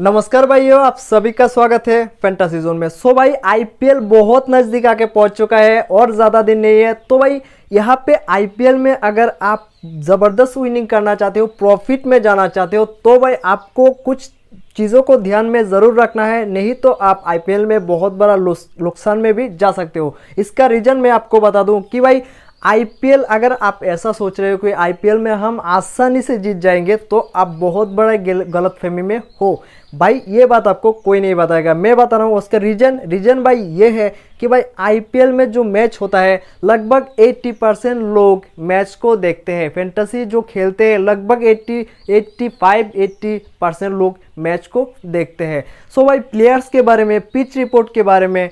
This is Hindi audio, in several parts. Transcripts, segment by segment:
नमस्कार भाइयों आप सभी का स्वागत है फैंटासी जोन में सो भाई आईपीएल बहुत नज़दीक आके पहुंच चुका है और ज़्यादा दिन नहीं है तो भाई यहाँ पे आईपीएल में अगर आप ज़बरदस्त विनिंग करना चाहते हो प्रॉफिट में जाना चाहते हो तो भाई आपको कुछ चीज़ों को ध्यान में ज़रूर रखना है नहीं तो आप आईपीएल में बहुत बड़ा नुकसान में भी जा सकते हो इसका रीज़न मैं आपको बता दूं कि भाई आईपीएल अगर आप ऐसा सोच रहे हो कि आईपीएल में हम आसानी से जीत जाएंगे तो आप बहुत बड़ा गलत फहमी में हो भाई ये बात आपको कोई नहीं बताएगा मैं बता रहा हूँ उसका रीजन रीजन भाई ये है कि भाई आईपीएल में जो मैच होता है लगभग 80 परसेंट लोग मैच को देखते हैं फैंटेसी जो खेलते हैं लगभग 80 85 80 परसेंट लोग मैच को देखते हैं सो भाई प्लेयर्स के बारे में पिच रिपोर्ट के बारे में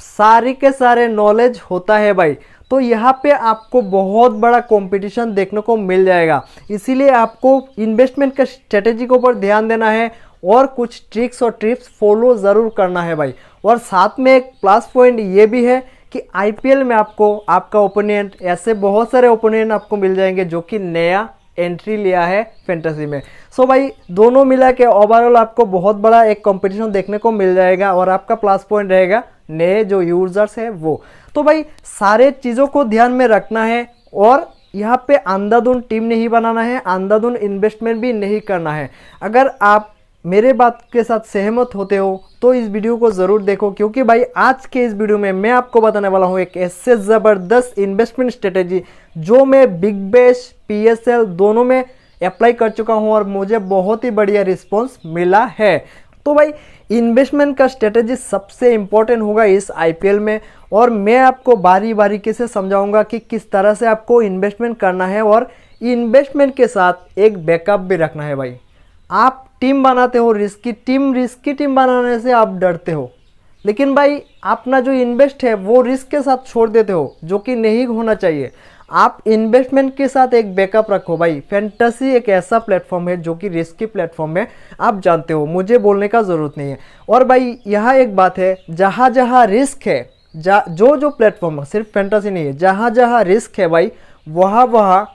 सारी के सारे नॉलेज होता है भाई तो यहाँ पे आपको बहुत बड़ा कंपटीशन देखने को मिल जाएगा इसीलिए आपको इन्वेस्टमेंट के स्ट्रेटेजी के ऊपर ध्यान देना है और कुछ ट्रिक्स और ट्रिप्स फॉलो ज़रूर करना है भाई और साथ में एक प्लस पॉइंट ये भी है कि आईपीएल में आपको आपका ओपोनेंट ऐसे बहुत सारे ओपोनेंट आपको मिल जाएंगे जो कि नया एंट्री लिया है फैंटेसी में सो so भाई दोनों मिला के ओवरऑल आपको बहुत बड़ा एक कंपटीशन देखने को मिल जाएगा और आपका प्लस पॉइंट रहेगा नए जो यूज़र्स हैं वो तो भाई सारे चीज़ों को ध्यान में रखना है और यहाँ पे अंधाधुन टीम नहीं बनाना है अंधाधुन इन्वेस्टमेंट भी नहीं करना है अगर आप मेरे बात के साथ सहमत होते हो तो इस वीडियो को ज़रूर देखो क्योंकि भाई आज के इस वीडियो में मैं आपको बताने वाला हूँ एक ऐसे ज़बरदस्त इन्वेस्टमेंट स्ट्रेटेजी जो मैं बिग बेस पी दोनों में अप्लाई कर चुका हूँ और मुझे बहुत ही बढ़िया रिस्पॉन्स मिला है तो भाई इन्वेस्टमेंट का स्ट्रेटेजी सबसे इम्पोर्टेंट होगा इस आईपीएल में और मैं आपको बारी बारीकी से समझाऊंगा कि किस तरह से आपको इन्वेस्टमेंट करना है और इन्वेस्टमेंट के साथ एक बैकअप भी रखना है भाई आप टीम बनाते हो रिस्क की टीम रिस्क की टीम बनाने से आप डरते हो लेकिन भाई अपना जो इन्वेस्ट है वो रिस्क के साथ छोड़ देते हो जो कि नहीं होना चाहिए आप इन्वेस्टमेंट के साथ एक बैकअप रखो भाई फैंटेसी एक ऐसा प्लेटफॉर्म है जो कि रिस्की प्लेटफॉर्म है आप जानते हो मुझे बोलने का ज़रूरत नहीं है और भाई यह एक बात है जहाँ जहाँ रिस्क है जा जो जो प्लेटफॉर्म है सिर्फ फैंटेसी नहीं है जहाँ जहाँ रिस्क है भाई वहाँ वहाँ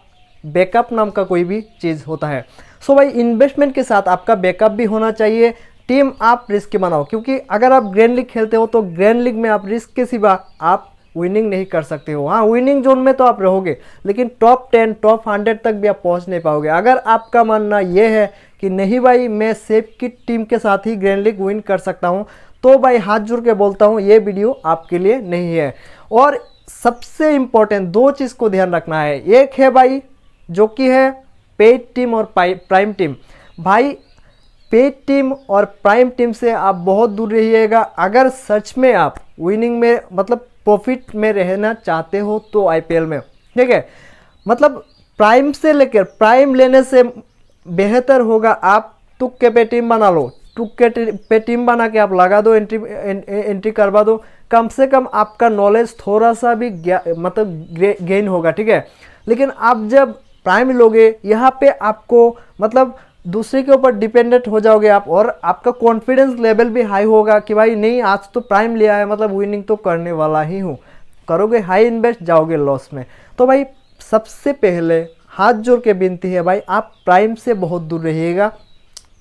बैकअप नाम का कोई भी चीज़ होता है सो so भाई इन्वेस्टमेंट के साथ आपका बैकअप भी होना चाहिए टीम आप रिस्क बनाओ क्योंकि अगर आप ग्रैंड लीग खेलते हो तो ग्रैंड लीग में आप रिस्क के सिवा आप विनिंग नहीं कर सकते हो हाँ विनिंग जोन में तो आप रहोगे लेकिन टॉप टेन टॉप हंड्रेड तक भी आप पहुंच नहीं पाओगे अगर आपका मानना यह है कि नहीं भाई मैं सेफ की टीम के साथ ही ग्रैंड लीग विन कर सकता हूँ तो भाई हाथ जुड़ के बोलता हूँ ये वीडियो आपके लिए नहीं है और सबसे इम्पोर्टेंट दो चीज़ को ध्यान रखना है एक है भाई जो कि है पेड टीम और प्राइम टीम भाई पेड टीम और प्राइम टीम से आप बहुत दूर रहिएगा अगर सच में आप विनिंग में मतलब प्रॉफिट में रहना चाहते हो तो आईपीएल में ठीक है मतलब प्राइम से लेकर प्राइम लेने से बेहतर होगा आप के पे टीम बना लो के पे टीम बना के आप लगा दो एंट्री एं, एंट्री करवा दो कम से कम आपका नॉलेज थोड़ा सा भी मतलब गेन होगा ठीक है लेकिन आप जब प्राइम लोगे यहाँ पे आपको मतलब दूसरे के ऊपर डिपेंडेंट हो जाओगे आप और आपका कॉन्फिडेंस लेवल भी हाई होगा कि भाई नहीं आज तो प्राइम लिया है मतलब विनिंग तो करने वाला ही हूँ करोगे हाई इन्वेस्ट जाओगे लॉस में तो भाई सबसे पहले हाथ जोड़ के बिनती है भाई आप प्राइम से बहुत दूर रहिएगा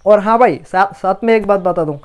और हाँ भाई साथ साथ में एक बात बता दूँ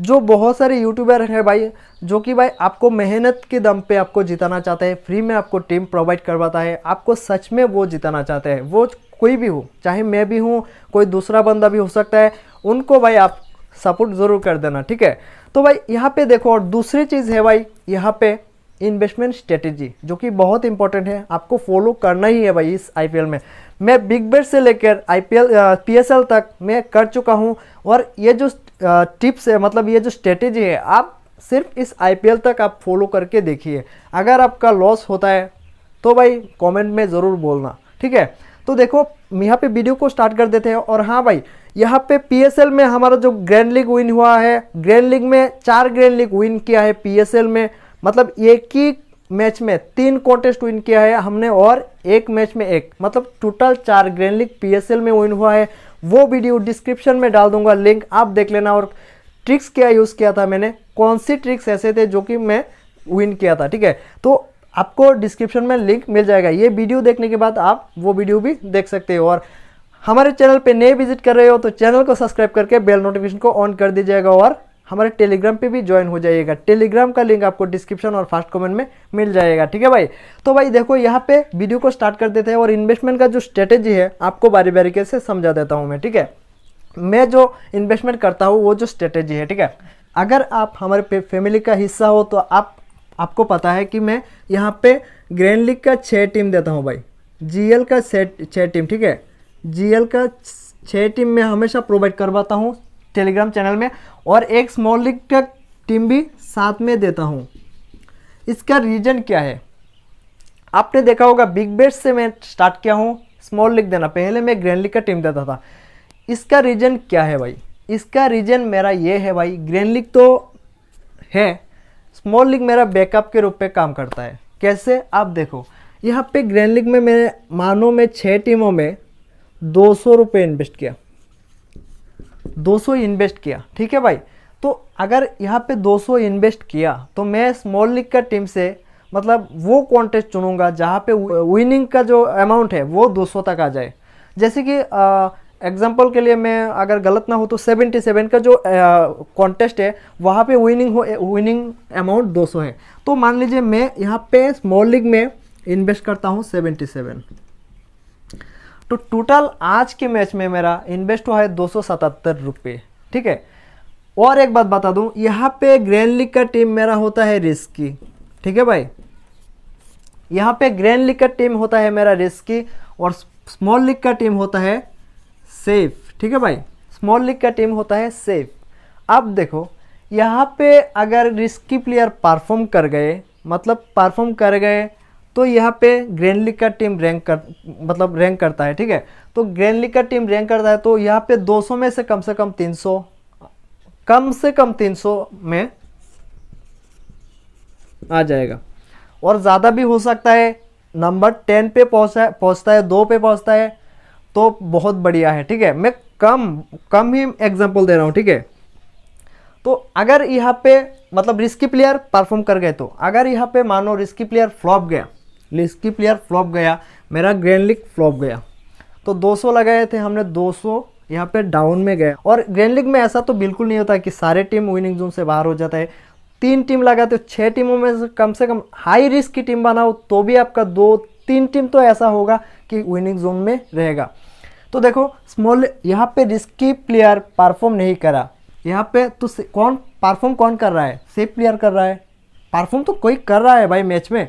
जो बहुत सारे यूट्यूबर हैं भाई जो कि भाई आपको मेहनत के दम पे आपको जिताना चाहते हैं फ्री में आपको टीम प्रोवाइड करवाता है आपको सच में वो जिताना चाहते हैं वो कोई भी हो चाहे मैं भी हूँ कोई दूसरा बंदा भी हो सकता है उनको भाई आप सपोर्ट ज़रूर कर देना ठीक है तो भाई यहाँ पे देखो और दूसरी चीज़ है भाई यहाँ पे इन्वेस्टमेंट स्ट्रेटेजी जो कि बहुत इंपॉर्टेंट है आपको फॉलो करना ही है भाई इस आईपीएल में मैं बिग बेट से लेकर आईपीएल पीएसएल तक मैं कर चुका हूँ और ये जो टिप्स है मतलब ये जो स्ट्रेटेजी है आप सिर्फ इस आईपीएल तक आप फॉलो करके देखिए अगर आपका लॉस होता है तो भाई कमेंट में ज़रूर बोलना ठीक है तो देखो यहाँ पे वीडियो को स्टार्ट कर देते हैं और हाँ भाई यहाँ पे पीएसएल में हमारा जो ग्रैंड लीग विन हुआ है ग्रैंड लीग में चार ग्रैंड लीग विन किया है पी में मतलब एक ही मैच में तीन कॉन्टेस्ट विन किया है हमने और एक मैच में एक मतलब टोटल चार ग्रैंड लीग पी में विन हुआ है वो वीडियो डिस्क्रिप्शन में डाल दूंगा लिंक आप देख लेना और ट्रिक्स क्या यूज़ किया था मैंने कौन सी ट्रिक्स ऐसे थे जो कि मैं विन किया था ठीक है तो आपको डिस्क्रिप्शन में लिंक मिल जाएगा ये वीडियो देखने के बाद आप वो वीडियो भी देख सकते हो और हमारे चैनल पे नए विजिट कर रहे हो तो चैनल को सब्सक्राइब करके बेल नोटिफिकेशन को ऑन कर दीजिएगा और हमारे टेलीग्राम पे भी ज्वाइन हो जाइएगा टेलीग्राम का लिंक आपको डिस्क्रिप्शन और फर्स्ट कमेंट में मिल जाएगा ठीक है भाई तो भाई देखो यहाँ पे वीडियो को स्टार्ट कर देते हैं और इन्वेस्टमेंट का जो स्ट्रेटेजी है आपको बारी बारीके से समझा देता हूँ मैं ठीक है मैं जो इन्वेस्टमेंट करता हूँ वो जो स्ट्रेटेजी है ठीक है अगर आप हमारे फैमिली का हिस्सा हो तो आप आपको पता है कि मैं यहाँ पे ग्रैंड लीग का छः टीम देता हूँ भाई जी का छः टीम ठीक है जी का छः टीम मैं हमेशा प्रोवाइड करवाता हूँ टेलीग्राम चैनल में और एक स्मॉल लीग का टीम भी साथ में देता हूँ इसका रीज़न क्या है आपने देखा होगा बिग बेट से मैं स्टार्ट किया हूँ स्मॉल लीग देना पहले मैं ग्रैंड लीग का टीम देता था इसका रीज़न क्या है भाई इसका रीज़न मेरा ये है भाई ग्रैंड लीग तो है स्मॉल लीग मेरा बैकअप के रूप में काम करता है कैसे आप देखो यहाँ पे ग्रैंड लीग में मैंने मानो में छः टीमों में दो सौ इन्वेस्ट किया 200 इन्वेस्ट किया ठीक है भाई तो अगर यहाँ पे 200 इन्वेस्ट किया तो मैं स्मॉल लीग का टीम से मतलब वो कॉन्टेस्ट चुनूंगा जहाँ पे विनिंग का जो अमाउंट है वो 200 तक आ जाए जैसे कि एग्जाम्पल के लिए मैं अगर गलत ना हो तो 77 का जो कॉन्टेस्ट है वहाँ पे विनिंग हो विनिंग अमाउंट 200 है तो मान लीजिए मैं यहाँ पे स्मॉल लीग में इन्वेस्ट करता हूँ सेवेंटी तो टोटल आज के मैच में मेरा इन्वेस्ट हुआ है दो सौ ठीक है और एक बात बता दूं यहाँ पे ग्रैंड लीग का टीम मेरा होता है रिस्की ठीक है भाई यहाँ पे ग्रैंड लीग का टीम होता है मेरा रिस्की और स्मॉल लीग का टीम होता है सेफ ठीक है भाई स्मॉल लीग का टीम होता है सेफ अब देखो यहाँ पे अगर रिस्की प्लेयर परफॉर्म कर गए मतलब परफॉर्म कर गए तो यहाँ पे ग्रैंड लीग का टीम रैंक कर मतलब रैंक करता है ठीक है तो ग्रैंड लीग का टीम रैंक करता है तो यहाँ पे 200 में से कम से कम 300 कम से कम 300 में आ जाएगा और ज़्यादा भी हो सकता है नंबर टेन पे पहुँचा पहुँचता है दो पे पहुँचता है तो बहुत बढ़िया है ठीक है मैं कम कम ही एग्जाम्पल दे रहा हूँ ठीक है तो अगर यहाँ पे मतलब रिस्की प्लेयर परफॉर्म कर गए तो अगर यहाँ पे मानो रिस्की प्लेयर फ्लॉप गया लिस्की प्लेयर फ्लॉप गया मेरा ग्रैंड लीग फ्लॉप गया तो 200 लगाए थे हमने 200 यहाँ पर डाउन में गए और ग्रैंड लीग में ऐसा तो बिल्कुल नहीं होता कि सारे टीम विनिंग जोन से बाहर हो जाता है तीन टीम लगाते हो छः टीमों में से कम से कम हाई रिस्क की टीम बनाओ तो भी आपका दो तीन टीम तो ऐसा होगा कि विनिंग जोन में रहेगा तो देखो स्मॉल यहाँ पे रिस्की प्लेयर परफॉर्म नहीं करा यहाँ पे तो कौन परफॉर्म कौन कर रहा है सेफ प्लेयर कर रहा है परफॉर्म तो कोई कर रहा है भाई मैच में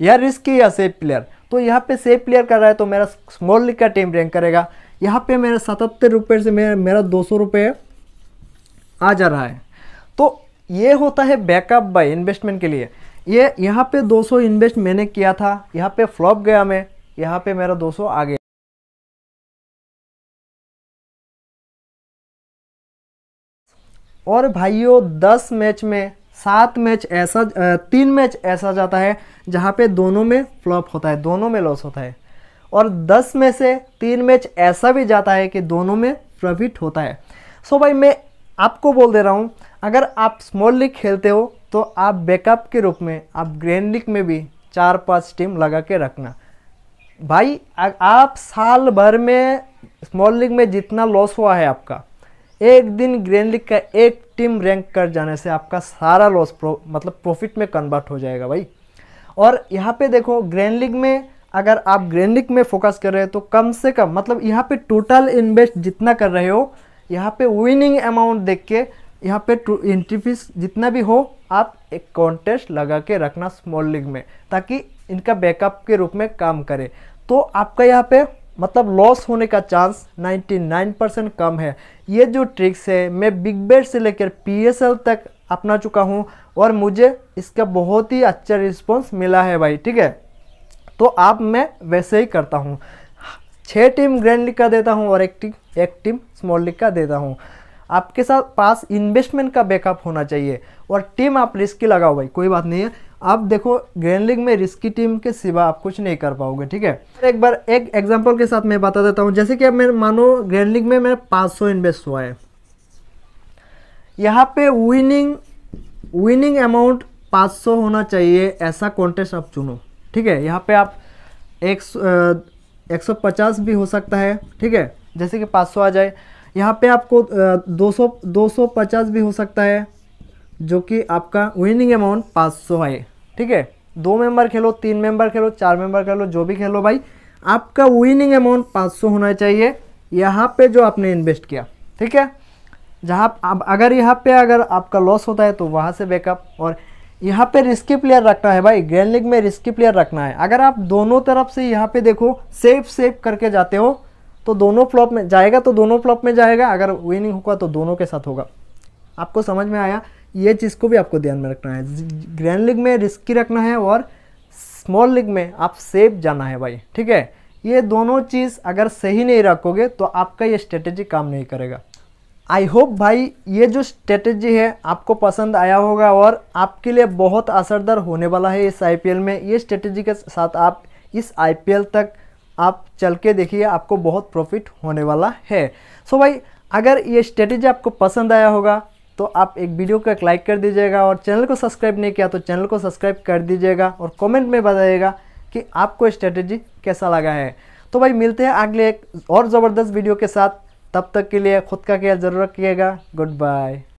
या रिस्क या सेफ प्लेयर तो यहाँ पे सेफ प्लेयर कर रहा है तो मेरा स्मॉल लीग का टीम रैंक करेगा यहाँ पे मेरा सतहत्तर रुपये से मेरा मेरा दो सौ रुपये आ जा रहा है तो ये होता है बैकअप बाय इन्वेस्टमेंट के लिए ये यहाँ पे 200 इन्वेस्ट मैंने किया था यहाँ पे फ्लॉप गया मैं यहाँ पे मेरा 200 आ गया और भाइयों 10 मैच में सात मैच ऐसा तीन मैच ऐसा जाता है जहाँ पे दोनों में फ्लॉप होता है दोनों में लॉस होता है और दस में से तीन मैच ऐसा भी जाता है कि दोनों में प्रॉफिट होता है सो so भाई मैं आपको बोल दे रहा हूँ अगर आप स्मॉल लीग खेलते हो तो आप बैकअप के रूप में आप ग्रैंड लीग में भी चार पांच टीम लगा के रखना भाई आप साल भर में स्मॉल लीग में जितना लॉस हुआ है आपका एक दिन ग्रैंड लीग का एक टीम रैंक कर जाने से आपका सारा लॉस प्रो, मतलब प्रॉफिट में कन्वर्ट हो जाएगा भाई और यहाँ पे देखो ग्रैंड लीग में अगर आप ग्रैंड लीग में फोकस कर रहे हो तो कम से कम मतलब यहाँ पे टोटल इन्वेस्ट जितना कर रहे हो यहाँ पे विनिंग अमाउंट देख के यहाँ पे एंट्री फीस जितना भी हो आप एक कॉन्टेस्ट लगा के रखना स्मॉल लीग में ताकि इनका बैकअप के रूप में काम करे तो आपका यहाँ पे मतलब लॉस होने का चांस 99 परसेंट कम है ये जो ट्रिक्स है मैं बिग बेट से लेकर पीएसएल तक अपना चुका हूँ और मुझे इसका बहुत ही अच्छा रिस्पॉन्स मिला है भाई ठीक है तो आप मैं वैसे ही करता हूँ छः टीम ग्रैंड लीग का देता हूँ और एक टीम एक टीम स्मॉल लीग का देता हूँ आपके साथ पास इन्वेस्टमेंट का बैकअप होना चाहिए और टीम आप रिस्क लगाओ भाई कोई बात नहीं है अब देखो ग्रैंड लीग में रिस्की टीम के सिवा आप कुछ नहीं कर पाओगे ठीक है एक बार एक एग्जांपल के साथ मैं बता देता हूँ जैसे कि अब मैं मानो ग्रैंड लीग में मेरा सौ इन्वेस्ट हुआ है यहाँ पे विनिंग विनिंग अमाउंट पाँच सौ होना चाहिए ऐसा कॉन्टेस्ट आप चुनो ठीक है यहाँ पे आप एक एक सौ पचास भी हो सकता है ठीक है जैसे कि सौ आ जाए यहाँ पे आपको दो सौ दो सौ पचास भी हो सकता है जो कि आपका विनिंग अमाउंट पाँच सौ है ठीक है दो मेंबर खेलो तीन मेंबर खेलो चार मेंबर खेलो जो भी खेलो भाई आपका विनिंग अमाउंट पाँच सौ होना चाहिए यहाँ पे जो आपने इन्वेस्ट किया ठीक है जहाँ अब अगर यहाँ पे अगर आपका लॉस होता है तो वहाँ से बैकअप और यहाँ पे रिस्की प्लेयर रखना है भाई ग्रैंड लीग में रिस्की प्लेयर रखना है अगर आप दोनों तरफ से यहाँ पे देखो सेफ सेफ करके जाते हो तो दोनों फ्लॉप में जाएगा तो दोनों फ्लॉप में जाएगा अगर विनिंग होगा तो दोनों के साथ होगा आपको समझ में आया ये चीज़ को भी आपको ध्यान में रखना है ग्रैंड लीग में रिस्की रखना है और स्मॉल लीग में आप सेफ जाना है भाई ठीक है ये दोनों चीज़ अगर सही नहीं रखोगे तो आपका ये स्ट्रेटेजी काम नहीं करेगा आई होप भाई ये जो स्ट्रेटेजी है आपको पसंद आया होगा और आपके लिए बहुत असरदार होने वाला है इस आई में ये स्ट्रेटेजी के साथ आप इस आई तक आप चल के देखिए आपको बहुत प्रॉफिट होने वाला है सो so भाई अगर ये स्ट्रेटेजी आपको पसंद आया होगा तो आप एक वीडियो को एक लाइक कर दीजिएगा और चैनल को सब्सक्राइब नहीं किया तो चैनल को सब्सक्राइब कर दीजिएगा और कमेंट में बताइएगा कि आपको स्ट्रेटेजी कैसा लगा है तो भाई मिलते हैं अगले एक और ज़बरदस्त वीडियो के साथ तब तक के लिए खुद का ख्याल ज़रूर रखिएगा गुड बाय